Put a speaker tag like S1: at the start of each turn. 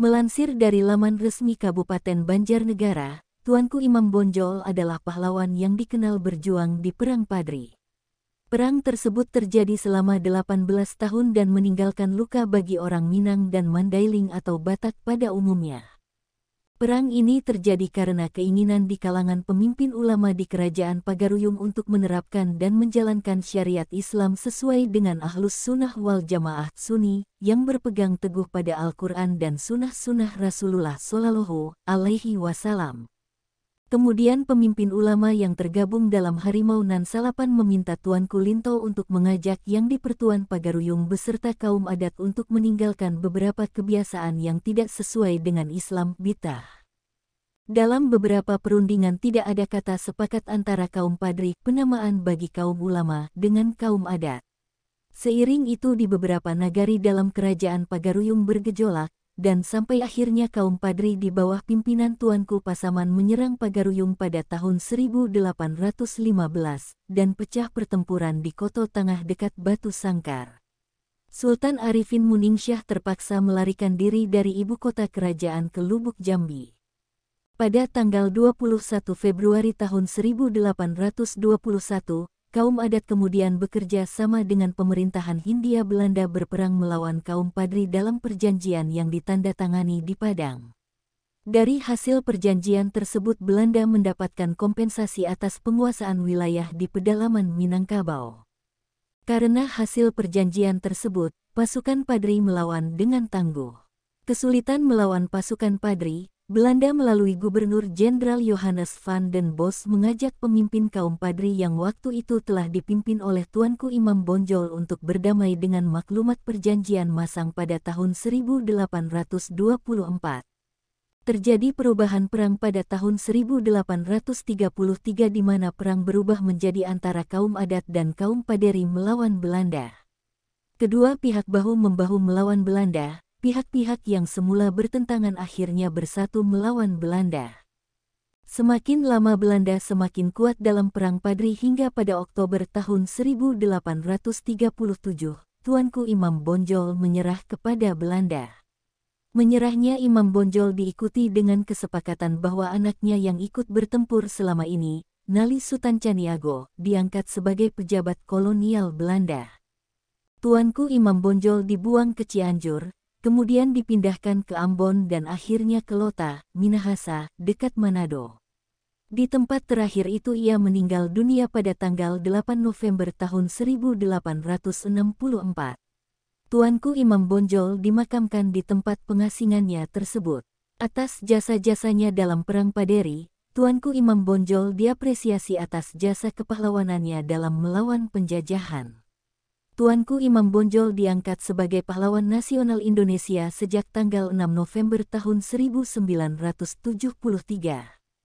S1: Melansir dari laman resmi Kabupaten Banjarnegara, Tuanku Imam Bonjol adalah pahlawan yang dikenal berjuang di Perang Padri. Perang tersebut terjadi selama 18 tahun dan meninggalkan luka bagi orang Minang dan Mandailing atau Batak pada umumnya. Perang ini terjadi karena keinginan di kalangan pemimpin ulama di Kerajaan Pagaruyung untuk menerapkan dan menjalankan syariat Islam sesuai dengan ahlus sunnah wal jamaah sunni yang berpegang teguh pada Al-Quran dan sunnah-sunnah Rasulullah Sallallahu alaihi wasallam. Kemudian pemimpin ulama yang tergabung dalam Harimau Nan Salapan meminta Tuan Kulinto untuk mengajak yang di Pertuan Pagaruyung beserta kaum adat untuk meninggalkan beberapa kebiasaan yang tidak sesuai dengan Islam Bitah. Dalam beberapa perundingan tidak ada kata sepakat antara kaum padri penamaan bagi kaum ulama dengan kaum adat. Seiring itu di beberapa nagari dalam kerajaan Pagaruyung bergejolak, dan sampai akhirnya kaum padri di bawah pimpinan Tuanku Pasaman menyerang Pagaruyung pada tahun 1815 dan pecah pertempuran di Koto Tengah dekat Batu Sangkar. Sultan Arifin Muningsyah terpaksa melarikan diri dari ibu kota kerajaan ke Lubuk Jambi. Pada tanggal 21 Februari tahun 1821, kaum adat kemudian bekerja sama dengan pemerintahan Hindia Belanda berperang melawan kaum Padri dalam perjanjian yang ditandatangani di Padang. Dari hasil perjanjian tersebut Belanda mendapatkan kompensasi atas penguasaan wilayah di pedalaman Minangkabau. Karena hasil perjanjian tersebut, pasukan Padri melawan dengan tangguh. Kesulitan melawan pasukan Padri, Belanda melalui Gubernur Jenderal Johannes van den Bosch mengajak pemimpin kaum padri yang waktu itu telah dipimpin oleh Tuanku Imam Bonjol untuk berdamai dengan maklumat perjanjian Masang pada tahun 1824. Terjadi perubahan perang pada tahun 1833 di mana perang berubah menjadi antara kaum adat dan kaum paderi melawan Belanda. Kedua pihak bahu-membahu melawan Belanda, pihak-pihak yang semula bertentangan akhirnya bersatu melawan Belanda. Semakin lama Belanda semakin kuat dalam Perang Padri hingga pada Oktober tahun 1837, Tuanku Imam Bonjol menyerah kepada Belanda. Menyerahnya Imam Bonjol diikuti dengan kesepakatan bahwa anaknya yang ikut bertempur selama ini, Nali Sutan Caniago, diangkat sebagai pejabat kolonial Belanda. Tuanku Imam Bonjol dibuang ke Cianjur, kemudian dipindahkan ke Ambon dan akhirnya ke Lota, Minahasa, dekat Manado. Di tempat terakhir itu ia meninggal dunia pada tanggal 8 November tahun 1864. Tuanku Imam Bonjol dimakamkan di tempat pengasingannya tersebut. Atas jasa-jasanya dalam Perang Paderi, Tuanku Imam Bonjol diapresiasi atas jasa kepahlawanannya dalam melawan penjajahan. Tuanku Imam Bonjol diangkat sebagai pahlawan nasional Indonesia sejak tanggal 6 November tahun 1973.